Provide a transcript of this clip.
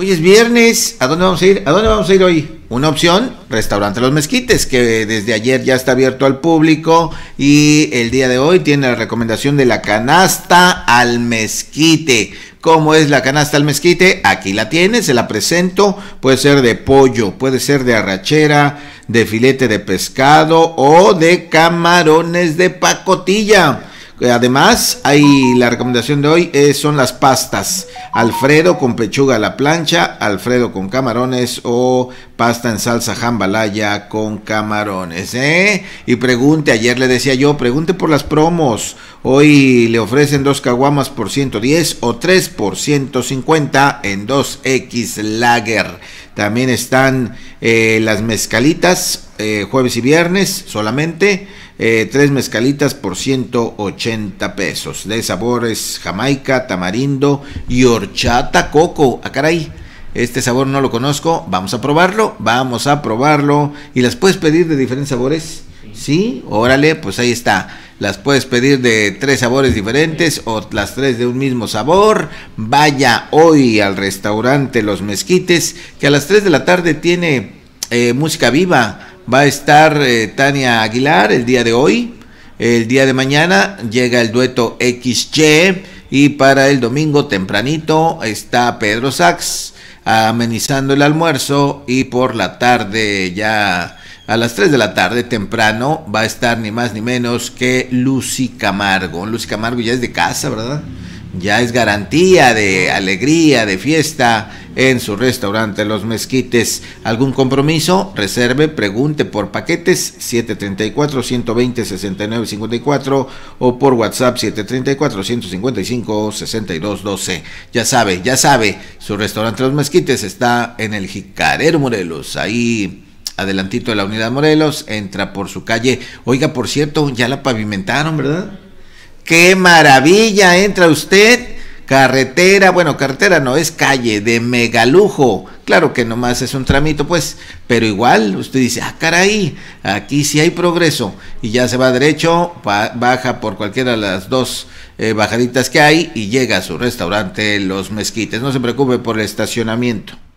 Hoy es viernes, ¿a dónde vamos a ir? ¿A dónde vamos a ir hoy? Una opción, Restaurante Los Mezquites, que desde ayer ya está abierto al público y el día de hoy tiene la recomendación de la canasta al mezquite. ¿Cómo es la canasta al mezquite? Aquí la tiene, se la presento. Puede ser de pollo, puede ser de arrachera, de filete de pescado o de camarones de pacotilla. Eh, además, hay la recomendación de hoy es, son las pastas. Alfredo con pechuga a la plancha, Alfredo con camarones o pasta en salsa jambalaya con camarones. ¿eh? Y pregunte, ayer le decía yo, pregunte por las promos. Hoy le ofrecen dos caguamas por 110 o 3 por 150 en 2X Lager. También están eh, las mezcalitas eh, jueves y viernes solamente eh, tres mezcalitas por 180 pesos. De sabores jamaica, tamarindo y horchata coco. a ah, caray! Este sabor no lo conozco, vamos a probarlo, vamos a probarlo. ¿Y las puedes pedir de diferentes sabores? Sí, órale, pues ahí está. Las puedes pedir de tres sabores diferentes o las tres de un mismo sabor. Vaya hoy al restaurante Los Mezquites, que a las 3 de la tarde tiene eh, música viva. Va a estar eh, Tania Aguilar el día de hoy. El día de mañana llega el dueto XY. Y para el domingo tempranito está Pedro Sachs amenizando el almuerzo. Y por la tarde, ya a las 3 de la tarde temprano, va a estar ni más ni menos que Lucy Camargo. Lucy Camargo ya es de casa, ¿verdad? ya es garantía de alegría, de fiesta en su restaurante Los Mezquites. ¿Algún compromiso? Reserve, pregunte por paquetes 734 120 69 54 o por WhatsApp 734 155 12 Ya sabe, ya sabe, su restaurante Los Mezquites está en el Jicarero Morelos, ahí adelantito de la Unidad Morelos, entra por su calle. Oiga, por cierto, ya la pavimentaron, ¿verdad? Qué maravilla, entra usted. Carretera, bueno, carretera no, es calle de megalujo. Claro que nomás es un tramito, pues, pero igual usted dice, ah, caray, aquí sí hay progreso. Y ya se va derecho, baja por cualquiera de las dos eh, bajaditas que hay y llega a su restaurante Los Mezquites. No se preocupe por el estacionamiento.